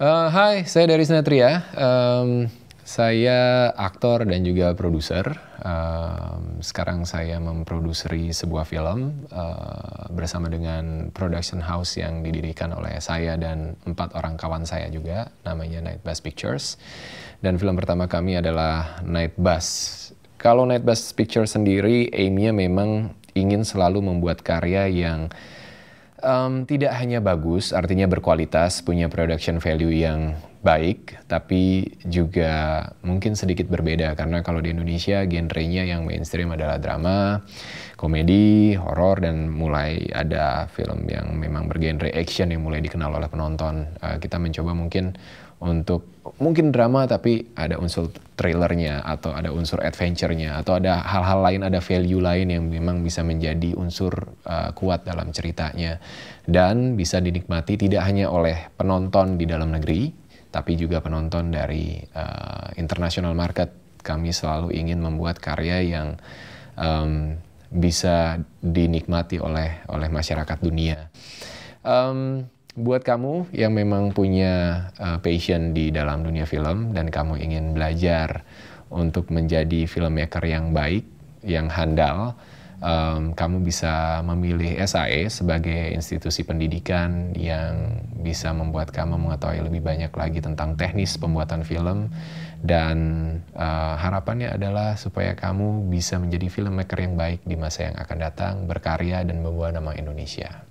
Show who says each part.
Speaker 1: Uh, saya dari Sinatria. Um, saya aktor dan juga produser. Um, sekarang saya memproduseri sebuah film uh, bersama dengan production house yang didirikan oleh saya dan empat orang kawan saya juga, namanya Night Bus Pictures. Dan film pertama kami adalah Night Bus. Kalau Night Bus Pictures sendiri, aimnya memang ingin selalu membuat karya yang um, tidak hanya bagus, artinya berkualitas, punya production value yang baik, tapi juga mungkin sedikit berbeda karena kalau di Indonesia genrenya yang mainstream adalah drama, komedi, horor dan mulai ada film yang memang bergenre action yang mulai dikenal oleh penonton. Eh, kita mencoba mungkin untuk mungkin drama tapi ada unsur trailernya atau ada unsur adventure-nya atau ada hal-hal lain ada value lain yang memang bisa menjadi unsur uh, kuat dalam ceritanya dan bisa dinikmati tidak hanya oleh penonton di dalam negeri tapi juga penonton dari uh, international market. Kami selalu ingin membuat karya yang um, bisa dinikmati oleh oleh masyarakat dunia.
Speaker 2: Um, buat kamu
Speaker 1: yang memang punya uh, passion di dalam dunia film dan kamu ingin belajar untuk menjadi filmmaker yang baik, yang handal, um, kamu bisa memilih SAE sebagai institusi pendidikan yang bisa membuat kamu mengetahui lebih banyak lagi tentang teknis pembuatan film dan uh, harapannya adalah supaya kamu bisa menjadi filmmaker yang baik di masa yang akan datang, berkarya dan membawa
Speaker 2: nama Indonesia.